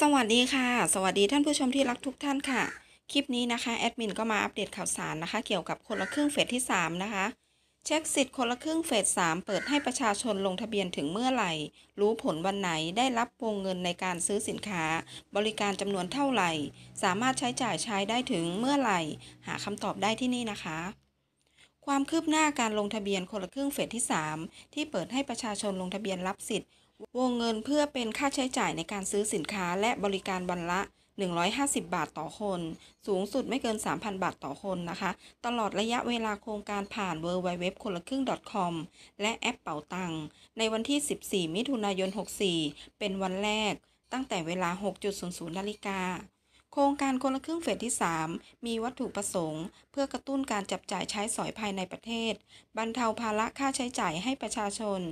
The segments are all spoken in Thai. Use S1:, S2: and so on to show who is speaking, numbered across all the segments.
S1: สวัสดีค่ะ สวัสดีท่านผู้ชมที่รักทุกท่านค่ะ คลิปนี้นะคะแอดมินก็มาอัปเดตข่าวสารนะคะ เกี่ยวกับคนละครึ่งเฟสที่ 3 นะคะ เช็คสิทธิ์คนละครึ่งเฟส 3 เปิดให้ประชาชนลงทะเบียนถึงเมื่อไหร่ รู้ผลวันไหนได้รับวงเงินในการซื้อสินค้า บริการจำนวนเท่าไหร่ สามารถใช้จ่ายใช้ได้ถึงเมื่อไหร่ หาคำตอบได้ที่นี่นะคะ ความคืบหน้าการลงทะเบียนคนละครึ่งเฟสที่ 3 ที่เปิดให้ประชาชนลงทะเบียน รับสิทธิ์วงเงินเพื่อเป็นค่าใช้จ่ายในการซื้อสินค้าและบริการวันละ 150 บาทต่อคน สูงสุดไม่เกิน 3,000 บาทต่อคนนะคะ ตลอดระยะเวลาโครงการผ่าน w w w คนละครึ่ง .com และแอปเป่าตัง ในวันที่ 14 มิถุนายน 64 เป็นวันแรกตั้งแต่เวลา 6.00นาฬิกา โครงการคนละครึ่งเฟสที่ 3 มีวัตถุประสงค์ เพื่อกระตุ้นการจับจ่ายใช้สอยภายในประเทศ บรรเทาภาระค่าใช้จ่ายให้ประชาชน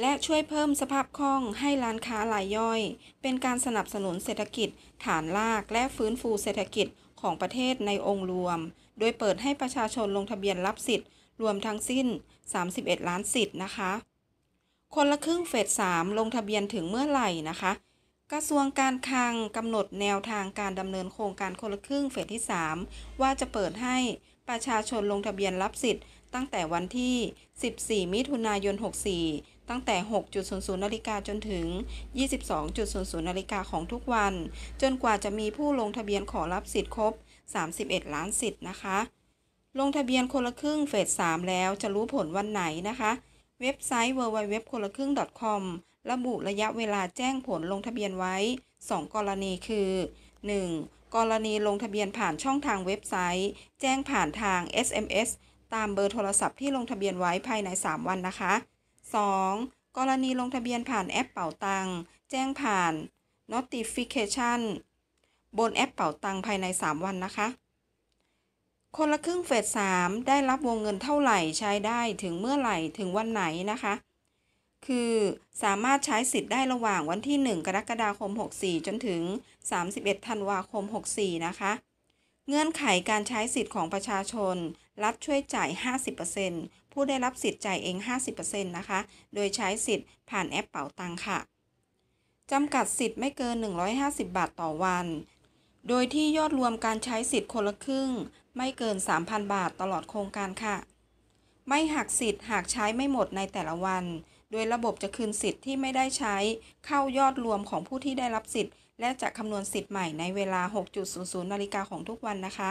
S1: และช่วยเพิ่มสภาพคล่องให้ร้านค้ารายย่อย เป็นการสนับสนุนเศรษฐกิจฐานรากและฟื้นฟูเศรษฐกิจของประเทศในองค์รวม โดยเปิดให้ประชาชนลงทะเบียนรับสิทธิ์รวมทั้งสิ้น 31 ล้านสิทธิ์นะคะ คนละครึ่งเฟส3ลงทะเบียนถึงเมื่อไหร่นะคะ กระทรวงการคลังกำหนดแนวทางการดำเนินโครงการคนละครึ่งเฟสที่ 3 ว่าจะเปิดให้ประชาชนลงทะเบียนรับสิทธิ์ตั้งแต่วันที่ 14 มิถุนายน 64ตั้งแต่ 6.00นาฬิกาจนถึง 22.00 นาฬิกาของทุกวัน จนกว่าจะมีผู้ลงทะเบียนขอรับสิทธิ์ครบ 31 ล้านสิทธิ์นะคะ ลงทะเบียนคนละครึ่งเฟส 3 แล้วจะรู้ผลวันไหนนะคะ เว็บไซต์ www คนละครึ่ง .com ระบุระยะเวลาแจ้งผลลงทะเบียนไว้ 2 กรณีคือ 1. กรณีลงทะเบียนผ่านช่องทางเว็บไซต์ แจ้งผ่านทาง SMS ตามเบอร์โทรศัพท์ที่ลงทะเบียนไว้ภายใน 3 วันนะคะ 2. กรณีลงทะเบียนผ่านแอปเป่าตัง แจ้งผ่าน notification บนแอปเป่าตังภายใน 3 วันนะคะ คนละครึ่งเฟส3ได้รับวงเงินเท่าไหร่ใช้ได้ถึงเมื่อไหร่ถึงวันไหนนะคะ คือสามารถใช้สิทธิ์ได้ระหว่างวันที่ 1 กรกฎาคม 64 จนถึง 31 ธันวาคม 64 นะคะ เงื่อนไขการใช้สิทธิ์ของประชาชนรัฐช่วยจ่าย 50%ผู้ได้รับสิทธิ์จ่ายเอง50%นะคะ โดยใช้สิทธิ์ผ่านแอปเป๋าตังค่ะ จำกัดสิทธิ์ไม่เกิน 150 บาทต่อวัน โดยที่ยอดรวมการใช้สิทธิ์คนละครึ่ง ไม่เกิน 3,000 บาทตลอดโครงการค่ะ ไม่หักสิทธิ์ หากใช้ไม่หมดในแต่ละวัน โดยระบบจะคืนสิทธิ์ที่ไม่ได้ใช้ เข้ายอดรวมของผู้ที่ได้รับสิทธิ์ และจะคำนวณสิทธิ์ใหม่ในเวลา6.00นาฬิกาของทุกวันนะคะ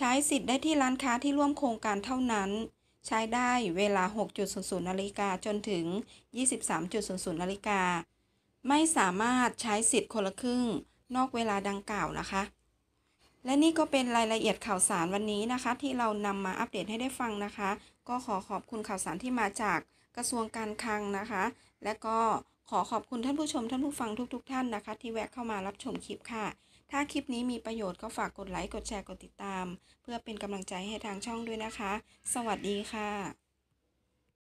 S1: ใช้สิทธิ์ได้ที่ร้านค้าที่ร่วมโครงการเท่านั้น ใช้ได้เวลา 6.00นาฬิกาจนถึง 23.00นาฬิกา ไม่สามารถใช้สิทธิ์คนละครึ่งนอกเวลาดังกล่าวนะคะ และนี่ก็เป็นรายละเอียดข่าวสารวันนี้นะคะ ที่เรานำมาอัปเดตให้ได้ฟังนะคะ ก็ขอขอบคุณข่าวสารที่มาจากกระทรวงการคลังนะคะ และก็ขอขอบคุณท่านผู้ชมท่านผู้ฟังทุกๆทท่านนะคะ ที่แวะเข้ามารับชมคลิปค่ะถ้าคลิปนี้มีประโยชน์ก็ฝากกดไลค์ กดแชร์ กดติดตาม เพื่อเป็นกำลังใจให้ทางช่องด้วยนะคะ สวัสดีค่ะ